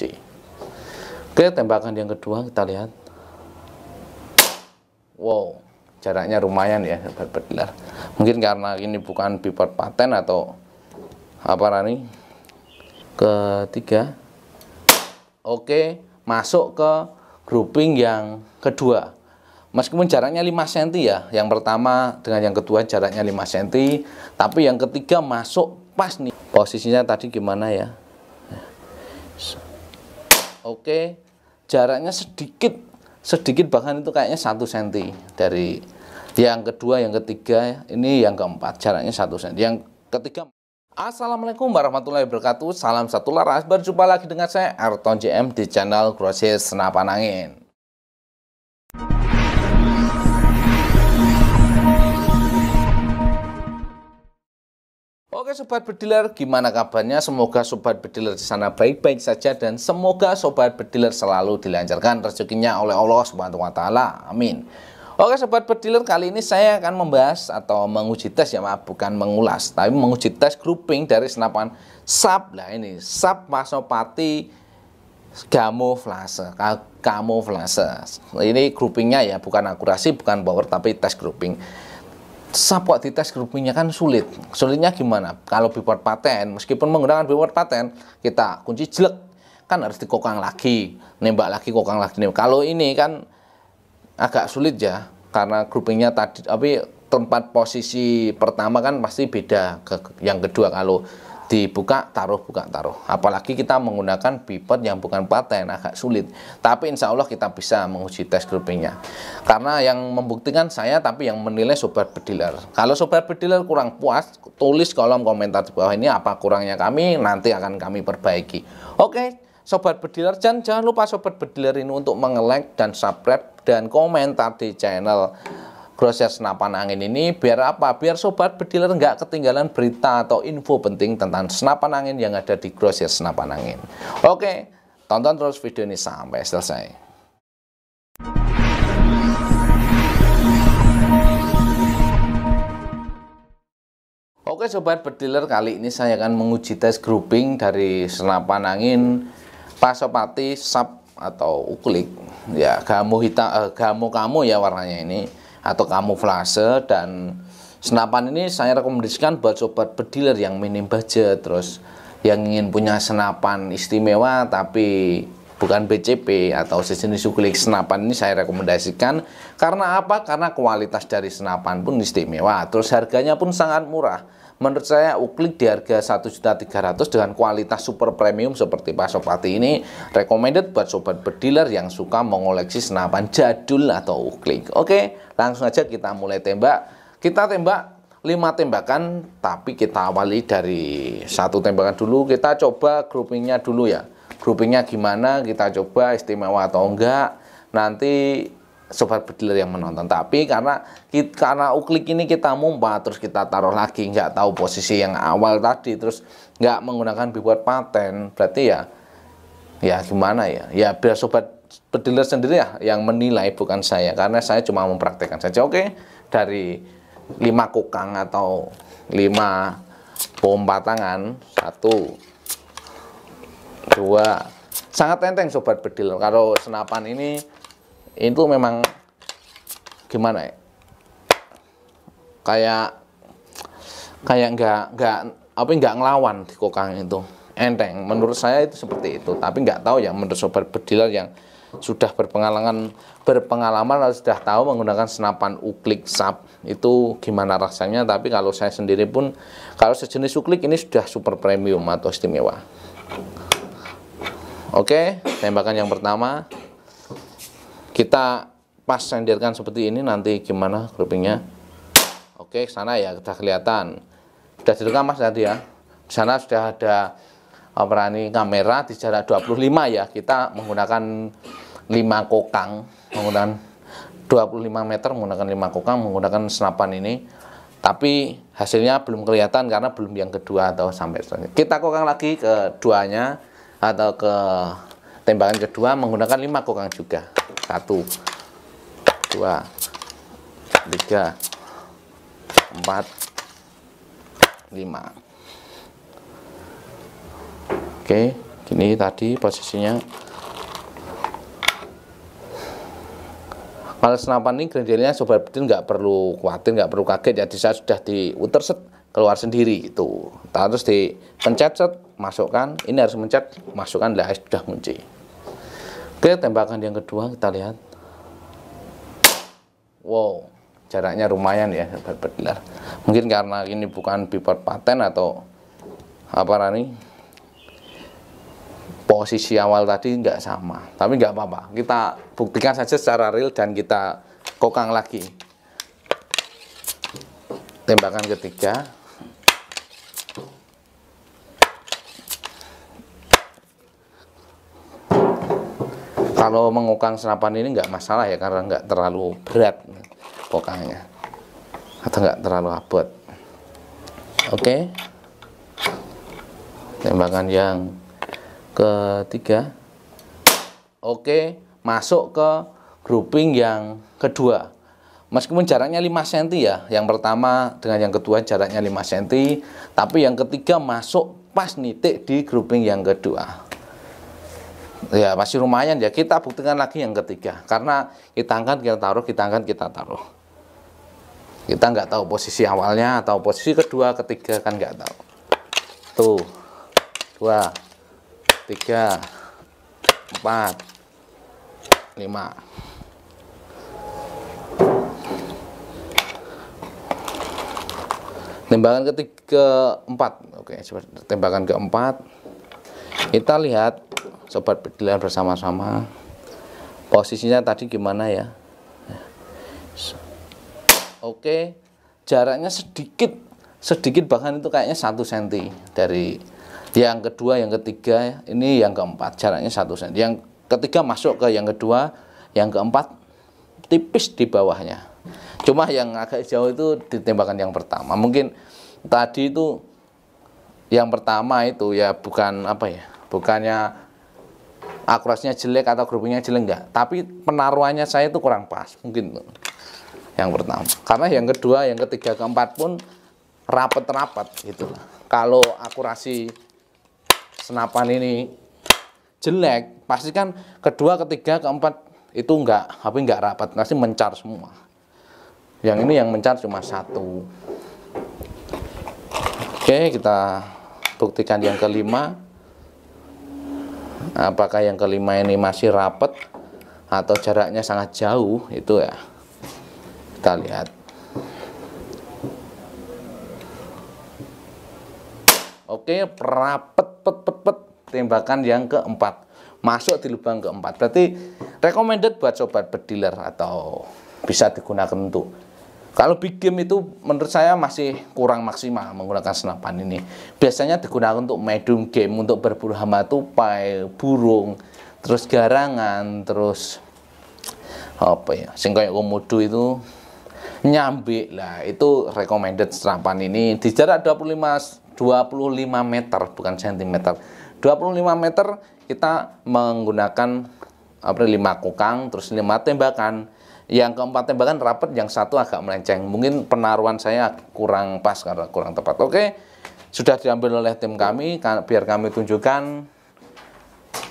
D. Oke, tembakan yang kedua kita lihat. Wow, jaraknya lumayan ya, sahabat benar Mungkin karena ini bukan pivot paten atau apa nih? Ketiga. Oke, masuk ke grouping yang kedua. Meskipun jaraknya 5 cm ya, yang pertama dengan yang kedua jaraknya 5 cm, tapi yang ketiga masuk pas nih. Posisinya tadi gimana ya? oke jaraknya sedikit sedikit bahkan itu kayaknya satu senti dari yang kedua yang ketiga ini yang keempat jaraknya satu senti yang ketiga Assalamualaikum warahmatullahi wabarakatuh Salam satu laras Berjumpa lagi dengan saya Arton JM di channel Grosir Senapan Angin Oke Sobat Bediler, gimana kabarnya? Semoga Sobat Bediler di sana baik-baik saja dan semoga Sobat Bediler selalu dilancarkan rezekinya oleh Allah Subhanahu wa taala. Amin. Oke Sobat Bediler, kali ini saya akan membahas atau menguji tes ya maaf, bukan mengulas, tapi menguji tes grouping dari senapan SAP. lah ini SAP Masopati camouflage, camouflage. ini groupingnya ya bukan akurasi bukan power tapi tes grouping support di tes grupingnya kan sulit. Sulitnya gimana? Kalau billboard paten, meskipun menggunakan billboard paten, kita kunci jelek, kan harus dikokang lagi, nembak lagi, kokang lagi. Nembak. Kalau ini kan agak sulit ya, karena grupnya tadi, tapi tempat posisi pertama kan pasti beda ke yang kedua. Kalau dibuka taruh buka taruh apalagi kita menggunakan pipet yang bukan paten agak sulit tapi insya Allah kita bisa menguji tes groupingnya karena yang membuktikan saya tapi yang menilai sobat bediler kalau sobat bediler kurang puas tulis kolom komentar di bawah ini apa kurangnya kami nanti akan kami perbaiki oke Sobat Bediler, jangan, jangan lupa Sobat Bediler ini untuk mengelek dan subscribe dan komentar di channel proses senapan angin ini biar apa? Biar sobat bediler nggak ketinggalan berita atau info penting tentang senapan angin yang ada di grosir Senapan Angin. Oke, tonton terus video ini sampai selesai. Oke sobat bediler, kali ini saya akan menguji tes grouping dari senapan angin Pasopati Sub atau Uklik. Ya, gamu hitam eh, gamu kamu ya warnanya ini atau kamuflase dan senapan ini saya rekomendasikan buat sobat pediler yang minim budget terus yang ingin punya senapan istimewa tapi bukan BCP atau sejenis suklik senapan ini saya rekomendasikan karena apa? karena kualitas dari senapan pun istimewa terus harganya pun sangat murah menurut saya Uklik di harga 1.300 dengan kualitas super premium seperti Pak Sopati ini recommended buat sobat berdealer yang suka mengoleksi senapan jadul atau Uklik. Oke, langsung aja kita mulai tembak. Kita tembak 5 tembakan tapi kita awali dari satu tembakan dulu. Kita coba groupingnya dulu ya. Groupingnya gimana kita coba istimewa atau enggak. Nanti sobat bediler yang menonton. Tapi karena kita, karena uklik ini kita mumpah terus kita taruh lagi nggak tahu posisi yang awal tadi terus nggak menggunakan billboard paten berarti ya ya gimana ya ya biar sobat bediler sendiri ya yang menilai bukan saya karena saya cuma mempraktekkan saja oke dari lima kukang atau lima pompa tangan satu dua sangat enteng sobat bediler kalau senapan ini itu memang gimana ya? Kayak kayak nggak nggak apa nggak ngelawan di kokang itu enteng. Menurut saya itu seperti itu. Tapi nggak tahu ya menurut sobat bediler yang sudah berpengalaman berpengalaman sudah tahu menggunakan senapan uklik sap itu gimana rasanya tapi kalau saya sendiri pun kalau sejenis uklik ini sudah super premium atau istimewa oke tembakan yang pertama kita pas sendirkan seperti ini nanti gimana groupingnya oke sana ya sudah kelihatan sudah direkam mas tadi ya di sana sudah ada operani kamera di jarak 25 ya kita menggunakan 5 kokang menggunakan 25 meter menggunakan 5 kokang menggunakan senapan ini tapi hasilnya belum kelihatan karena belum yang kedua atau sampai selanjutnya. kita kokang lagi ke duanya atau ke tembakan kedua menggunakan 5 kokang juga satu dua tiga empat lima oke ini tadi posisinya kalau senapan ini gradiennya sobat betin nggak perlu khawatir nggak perlu kaget jadi saya sudah diuter set keluar sendiri itu. terus dipencet set masukkan ini harus mencet masukkan lah sudah kunci Oke, tembakan yang kedua kita lihat. Wow, jaraknya lumayan ya, sahabat Mungkin karena ini bukan pivot paten atau apa nih? posisi awal tadi nggak sama tapi nggak apa-apa kita buktikan saja secara real dan kita kokang lagi tembakan ketiga kalau mengukang senapan ini nggak masalah ya karena nggak terlalu berat pokoknya atau nggak terlalu abot oke okay. tembakan yang ketiga oke okay. masuk ke grouping yang kedua meskipun jaraknya 5 cm ya yang pertama dengan yang kedua jaraknya 5 cm tapi yang ketiga masuk pas nitik di grouping yang kedua ya masih lumayan ya kita buktikan lagi yang ketiga karena kita angkat kita taruh kita angkat kita taruh kita nggak tahu posisi awalnya atau posisi kedua ketiga kan nggak tahu tuh dua tiga empat lima tembakan ketiga empat oke tembakan keempat kita lihat sobat bedilan bersama-sama posisinya tadi gimana ya oke jaraknya sedikit sedikit bahkan itu kayaknya satu senti dari yang kedua yang ketiga ini yang keempat jaraknya satu senti yang ketiga masuk ke yang kedua yang keempat tipis di bawahnya cuma yang agak jauh itu ditembakkan yang pertama mungkin tadi itu yang pertama itu ya bukan apa ya bukannya akurasinya jelek atau groupingnya jelek enggak. Tapi penaruhannya saya itu kurang pas mungkin Yang pertama. Karena yang kedua, yang ketiga, keempat pun rapet rapat gitu Kalau akurasi senapan ini jelek, pasti kan kedua, ketiga, keempat itu enggak, tapi enggak rapat, pasti mencar semua. Yang ini yang mencar cuma satu. Oke, kita buktikan yang kelima apakah yang kelima ini masih rapat atau jaraknya sangat jauh itu ya kita lihat oke rapet pet pet pet tembakan yang keempat masuk di lubang keempat berarti recommended buat sobat bediler atau bisa digunakan untuk kalau big game itu menurut saya masih kurang maksimal menggunakan senapan ini. Biasanya digunakan untuk medium game, untuk berburu hama tupai, burung, terus garangan, terus apa ya, singkong komodo itu nyambi lah itu recommended senapan ini di jarak 25 25 meter bukan sentimeter 25 meter kita menggunakan apa 5 kukang terus 5 tembakan yang keempat tembakan rapat, yang satu agak melenceng. Mungkin penaruhan saya kurang pas karena kurang tepat. Oke, sudah diambil oleh tim kami, biar kami tunjukkan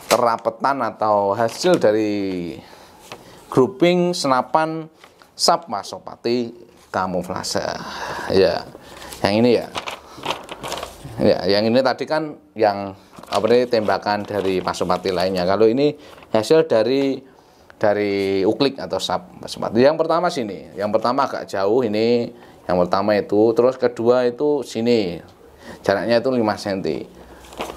kerapetan atau hasil dari grouping senapan Masopati kamuflase. Ya, yang ini ya. Ya, yang ini tadi kan yang apa ini tembakan dari Pasopati lainnya. Kalau ini hasil dari dari uklik atau sub sepatu. Yang pertama sini, yang pertama agak jauh ini, yang pertama itu, terus kedua itu sini. Jaraknya itu 5 cm.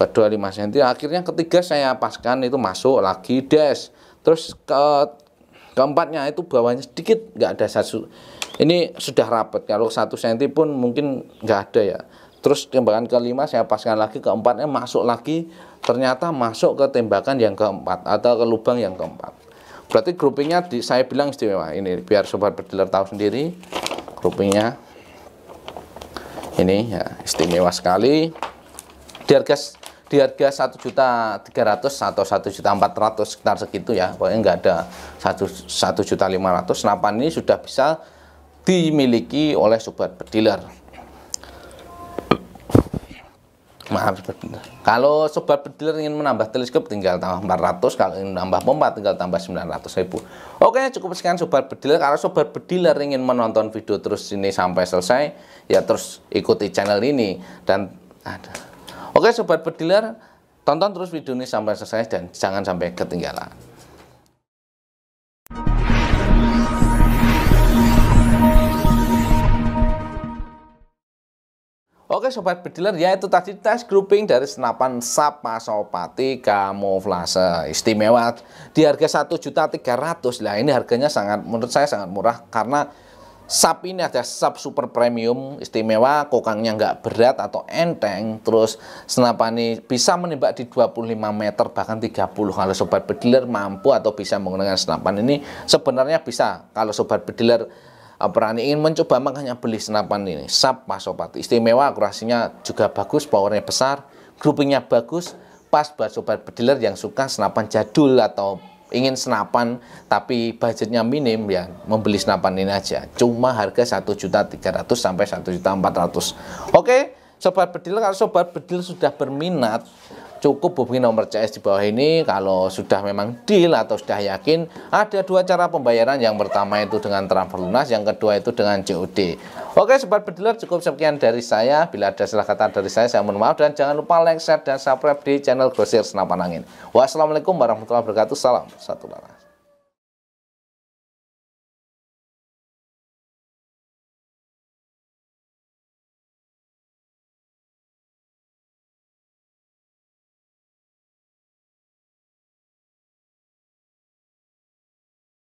Kedua 5 cm, akhirnya ketiga saya paskan itu masuk lagi des. Terus ke keempatnya itu bawahnya sedikit, nggak ada satu. Ini sudah rapat. Kalau satu cm pun mungkin nggak ada ya. Terus tembakan kelima saya paskan lagi keempatnya masuk lagi ternyata masuk ke tembakan yang keempat atau ke lubang yang keempat Berarti groupingnya di, saya bilang istimewa ini biar sobat berdealer tahu sendiri groupingnya ini ya istimewa sekali di harga di harga satu juta tiga ratus atau satu juta empat ratus sekitar segitu ya pokoknya nggak ada satu satu juta lima ratus senapan ini sudah bisa dimiliki oleh sobat berdealer maaf kalau sobat pediler ingin menambah teleskop tinggal tambah 400 kalau ingin menambah pompa tinggal tambah 900 ribu oke cukup sekian sobat pediler kalau sobat pediler ingin menonton video terus ini sampai selesai ya terus ikuti channel ini dan ada oke sobat pediler tonton terus video ini sampai selesai dan jangan sampai ketinggalan sobat bediler itu tadi tes grouping dari senapan sap masopati kamuflase istimewa di harga satu juta tiga ratus lah ini harganya sangat menurut saya sangat murah karena sap ini ada sap super premium istimewa kokangnya nggak berat atau enteng terus senapan ini bisa menembak di 25 meter bahkan 30 kalau sobat bediler mampu atau bisa menggunakan senapan ini sebenarnya bisa kalau sobat bediler berani ingin mencoba makanya beli senapan ini Sap Pasopati istimewa akurasinya juga bagus powernya besar groupingnya bagus pas buat sobat pediler yang suka senapan jadul atau ingin senapan tapi budgetnya minim ya membeli senapan ini aja cuma harga 1.300 sampai 1.400 oke sobat bedil kalau sobat bedil sudah berminat cukup hubungi nomor CS di bawah ini kalau sudah memang deal atau sudah yakin ada dua cara pembayaran yang pertama itu dengan transfer lunas yang kedua itu dengan COD oke sobat bediler cukup sekian dari saya bila ada salah kata dari saya saya mohon maaf dan jangan lupa like share dan subscribe di channel Grosir Senapan Angin wassalamualaikum warahmatullahi wabarakatuh salam satu laras